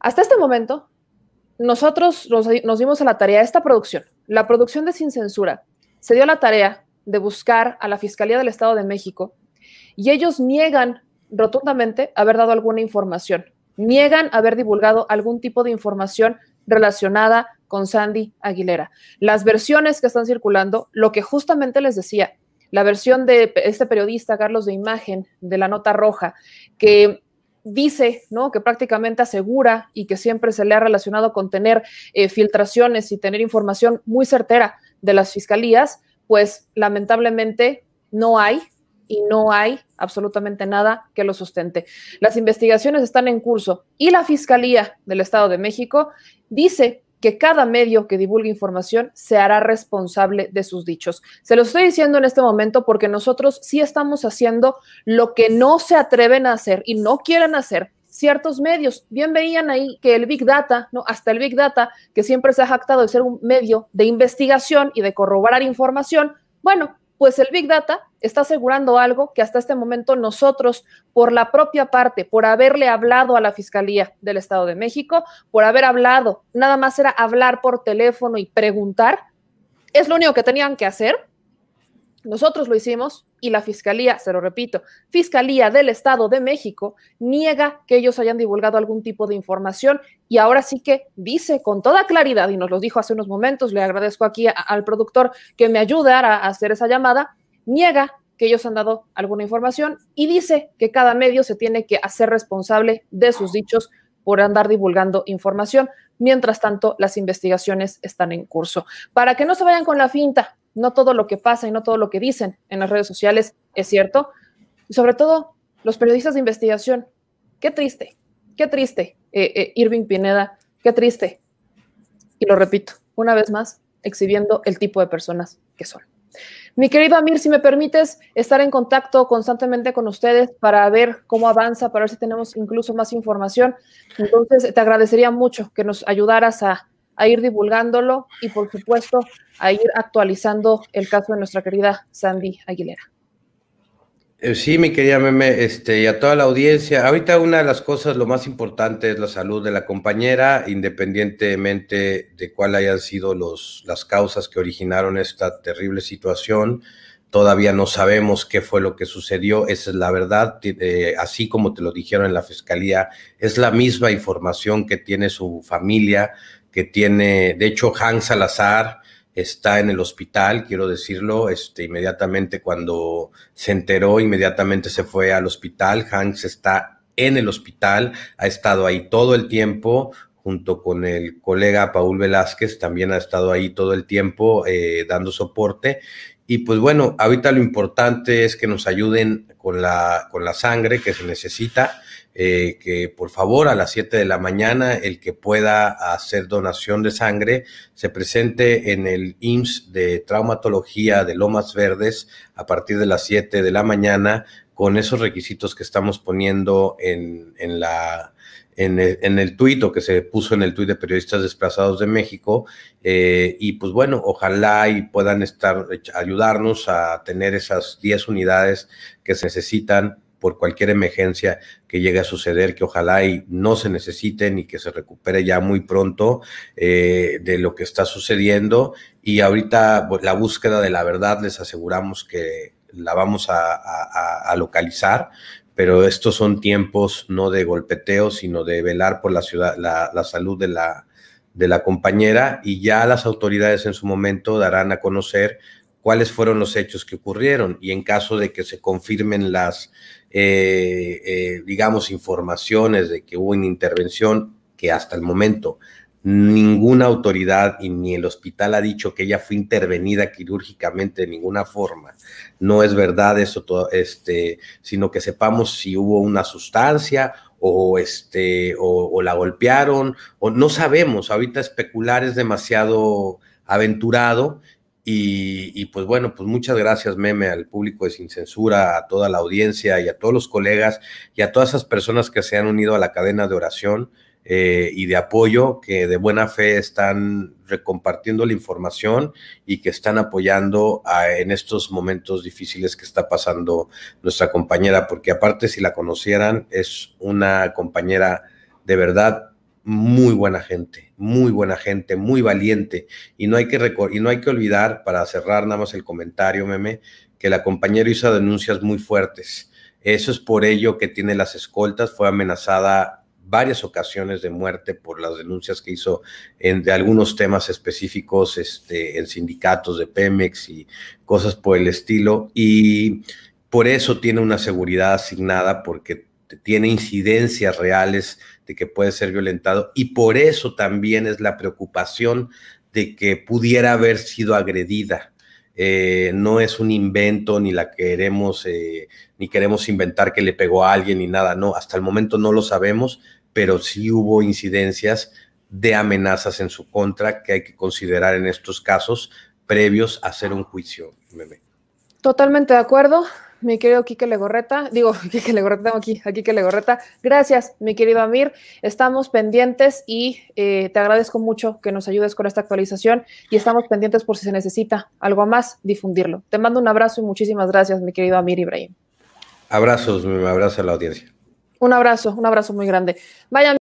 Hasta este momento, nosotros nos, dimos a la tarea, esta producción, la producción de Sin Censura, se dio a la tarea de buscar a la Fiscalía del Estado de México y ellos niegan rotundamente haber dado alguna información, niegan haber divulgado algún tipo de información relacionada con Sandy Aguilera. Las versiones que están circulando, lo que justamente les decía, la versión de este periodista Carlos de Imagen de la Nota Roja, que dice, ¿no? Que prácticamente asegura y que siempre se le ha relacionado con tener eh, filtraciones y tener información muy certera de las fiscalías, pues lamentablemente no hay y no hay absolutamente nada que lo sustente. Las investigaciones están en curso y la Fiscalía del Estado de México dice que cada medio que divulgue información se hará responsable de sus dichos. Se lo estoy diciendo en este momento porque nosotros sí estamos haciendo lo que no se atreven a hacer y no quieren hacer ciertos medios. Bien veían ahí que el Big Data, ¿no? hasta el Big Data, que siempre se ha jactado de ser un medio de investigación y de corroborar información, bueno, pues el Big Data está asegurando algo que hasta este momento nosotros, por la propia parte, por haberle hablado a la Fiscalía del Estado de México, por haber hablado, nada más era hablar por teléfono y preguntar, es lo único que tenían que hacer nosotros lo hicimos y la Fiscalía, se lo repito, Fiscalía del Estado de México niega que ellos hayan divulgado algún tipo de información y ahora sí que dice con toda claridad, y nos lo dijo hace unos momentos, le agradezco aquí al productor que me ayudara a hacer esa llamada, niega que ellos han dado alguna información y dice que cada medio se tiene que hacer responsable de sus dichos por andar divulgando información. Mientras tanto, las investigaciones están en curso. Para que no se vayan con la finta no todo lo que pasa y no todo lo que dicen en las redes sociales es cierto. Y sobre todo, los periodistas de investigación. Qué triste, qué triste, eh, eh, Irving Pineda, qué triste. Y lo repito, una vez más, exhibiendo el tipo de personas que son. Mi querido Amir, si me permites estar en contacto constantemente con ustedes para ver cómo avanza, para ver si tenemos incluso más información, entonces te agradecería mucho que nos ayudaras a, a ir divulgándolo y por supuesto a ir actualizando el caso de nuestra querida Sandy Aguilera. Eh, sí, mi querida Meme, este, y a toda la audiencia. Ahorita una de las cosas, lo más importante es la salud de la compañera, independientemente de cuál hayan sido los, las causas que originaron esta terrible situación. Todavía no sabemos qué fue lo que sucedió, esa es la verdad. Eh, así como te lo dijeron en la fiscalía, es la misma información que tiene su familia, que tiene, de hecho, Hans Salazar está en el hospital, quiero decirlo, este, inmediatamente cuando se enteró, inmediatamente se fue al hospital, Hans está en el hospital, ha estado ahí todo el tiempo, junto con el colega Paul Velázquez, también ha estado ahí todo el tiempo eh, dando soporte y pues bueno, ahorita lo importante es que nos ayuden con la, con la sangre que se necesita. Eh, que por favor a las 7 de la mañana el que pueda hacer donación de sangre se presente en el IMSS de traumatología de Lomas Verdes a partir de las 7 de la mañana con esos requisitos que estamos poniendo en la en el, en tuit o que se puso en el tuit de periodistas desplazados de México. Eh, y pues bueno, ojalá y puedan estar, eh, ayudarnos a tener esas 10 unidades que se necesitan por cualquier emergencia que llegue a suceder, que ojalá y no se necesiten y que se recupere ya muy pronto eh, de lo que está sucediendo. Y ahorita pues, la búsqueda de la verdad, les aseguramos que la vamos a localizar, pero estos son tiempos no de golpeteo, sino de velar por la, ciudad, la, salud de la, compañera y ya las autoridades en su momento darán a conocer cuáles fueron los hechos que ocurrieron y en caso de que se confirmen las, eh, eh, digamos, informaciones de que hubo una intervención que hasta el momento Ninguna autoridad y ni el hospital ha dicho que ella fue intervenida quirúrgicamente de ninguna forma. No es verdad eso, todo, este, sino que sepamos si hubo una sustancia o este o, la golpearon o no sabemos ahorita especular es demasiado aventurado y, y, pues bueno pues muchas gracias meme al público de sin censura a toda la audiencia y a todos los colegas y a todas esas personas que se han unido a la cadena de oración eh, y de apoyo que de buena fe están compartiendo la información y que están apoyando en estos momentos difíciles que está pasando nuestra compañera, porque aparte si la conocieran es una compañera de verdad muy buena gente, muy buena gente, muy valiente y no hay que y no hay que olvidar para cerrar nada más el comentario, meme, que la compañera hizo denuncias muy fuertes. Eso es por ello que tiene las escoltas, fue amenazada varias ocasiones de muerte por las denuncias que hizo en, de algunos temas específicos este, en sindicatos de Pemex y cosas por el estilo. Y por eso tiene una seguridad asignada porque tiene incidencias reales de que puede ser violentado y por eso también es la preocupación de que pudiera haber sido agredida. Eh, no es un invento ni la queremos eh, ni queremos inventar que le pegó a alguien ni nada no hasta el momento no lo sabemos pero sí hubo incidencias de amenazas en su contra que hay que considerar en estos casos previos a hacer un juicio. Totalmente de acuerdo, mi querido Quique Legorreta. Digo, Quique Legorreta, aquí, aquí que Legorreta. Gracias, mi querido Amir. Estamos pendientes y eh, te agradezco mucho que nos ayudes con esta actualización y estamos pendientes por si se necesita algo más, difundirlo. Te mando un abrazo y muchísimas gracias, mi querido Amir Ibrahim. Abrazos, me abrazo a la audiencia. Un abrazo, un abrazo muy grande. Vayan.